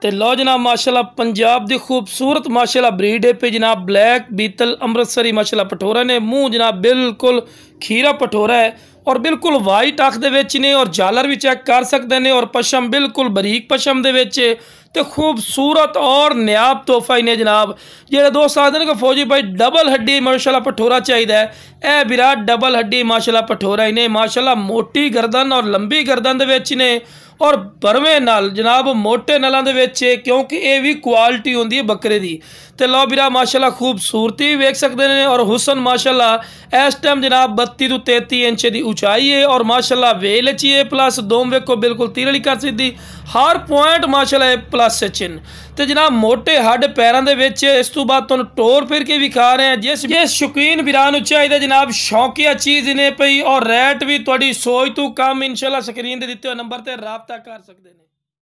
ਤੇ ਲੋ ਜਨਾਬ ਮਾਸ਼ਾਅੱਲਾ ਪੰਜਾਬ ਦੀ ਖੂਬਸੂਰਤ ਮਾਸ਼ਾਅੱਲਾ ਬਰੀਡ ਹੈ ਪੇ ਜਨਾਬ ਬਲੈਕ ਬੀਤਲ ਅੰਮ੍ਰਿਤਸਰੀ ਮਾਸ਼ਾਅੱਲਾ ਪਟੋਰਾ ਨੇ ਮੂੰਹ ਜਨਾਬ ਬਿਲਕੁਲ ਖੀਰਾ ਪਟੋਰਾ ਹੈ ਔਰ ਬਿਲਕੁਲ ਵਾਈਟ ਅੱਖ ਦੇ ਵਿੱਚ ਨੇ ਔਰ ਜਾਲਰ ਵੀ ਚੈੱਕ ਕਰ ਸਕਦੇ ਨੇ ਔਰ ਪਸ਼ਮ ਬਿਲਕੁਲ ਬਰੀਕ ਪਸ਼ਮ ਦੇ ਵਿੱਚ ਤੇ ਖੂਬਸੂਰਤ ਔਰ ਨਿਆਬ ਤੋਹਫਾ ਹੀ ਨੇ ਜਨਾਬ ਜਿਹੜੇ ਦੋਸਤ ਆਦਨ ਕੋ ਫੌਜੀ ਭਾਈ ਡਬਲ ਹੱਡੀ ਮਾਸ਼ਾਅੱਲਾ ਪਟੋਰਾ ਚਾਹੀਦਾ ਹੈ ਇਹ ਵਿਰਾਟ ਡਬਲ ਹੱਡੀ ਮਾਸ਼ਾਅੱਲਾ ਪਟੋਰਾ ਹੀ ਨੇ ਮਾਸ਼ਾਅੱਲਾ ਮੋਟੀ ਗਰਦਨ ਔਰ ਲੰਬੀ ਗਰਦਨ ਦੇ ਵਿੱਚ ਨੇ ਔਰ ਬਰਵੇਂ ਨਾਲ ਜਨਾਬ ਮੋٹے ਨਲਾਂ ਦੇ ਵਿੱਚ ਕਿਉਂਕਿ ਇਹ ਵੀ ਕੁਆਲਿਟੀ ਹੁੰਦੀ ਹੈ ਬੱਕਰੇ ਦੀ ਤੇ ਲਓ ਵੀਰਾ ਮਾਸ਼ਾਅੱਲਾ ਖੂਬਸੂਰਤੀ ਵੇਖ ਸਕਦੇ ਨੇ ਔਰ ਹੁਸਨ ਮਾਸ਼ਾਅੱਲਾ ਇਸ ਟਾਈਮ ਜਨਾਬ 32 ਤੋਂ 33 ਇੰਚ ਦੀ ਉਚਾਈ ਹੈ ਔਰ ਮਾਸ਼ਾਅੱਲਾ ਵੇਲ ਚੀਏ ਪਲੱਸ ਦੋਮ ਵੇਖੋ ਬਿਲਕੁਲ ਤੀਰਲੀ ਕਰ ਸਿੱਧੀ ਹਰ ਪੁਆਇੰਟ ਮਾਸ਼ਾਅੱਲਾ ਪਲੱਸ ਚਿੰਨ ਤੇ ਜਨਾਬ ਮੋٹے ਹੱਡ ਪੈਰਾਂ ਦੇ ਵਿੱਚ ਇਸ ਤੋਂ ਬਾਅਦ ਤੁਹਾਨੂੰ ਟੋਰ ਫਿਰ ਕੇ ਵਿਖਾ ਰਹੇ ਆ ਜਿਸ ਜੇ ਸ਼ੁਕੀਨ ਵੀਰਾਂ ਨੂੰ ਚਾਹੀਦਾ ਜਨਾਬ ਸ਼ੌਕੀਆ ਚੀਜ਼ ਨੇ ਪਈ ਔਰ ਰੇਟ ਵੀ ਤੁਹਾਡੀ ਸੋਚ ਤੋਂ ਕਮ ਇਨਸ਼ਾਅੱਲਾ ਸਕਰੀਨ ਦੇ ਦਿੱਤੇ ਹੋਏ ਨੰਬਰ ਤੇ ਰਾਬਤਾ ਕਰ ਸਕਦੇ ਨੇ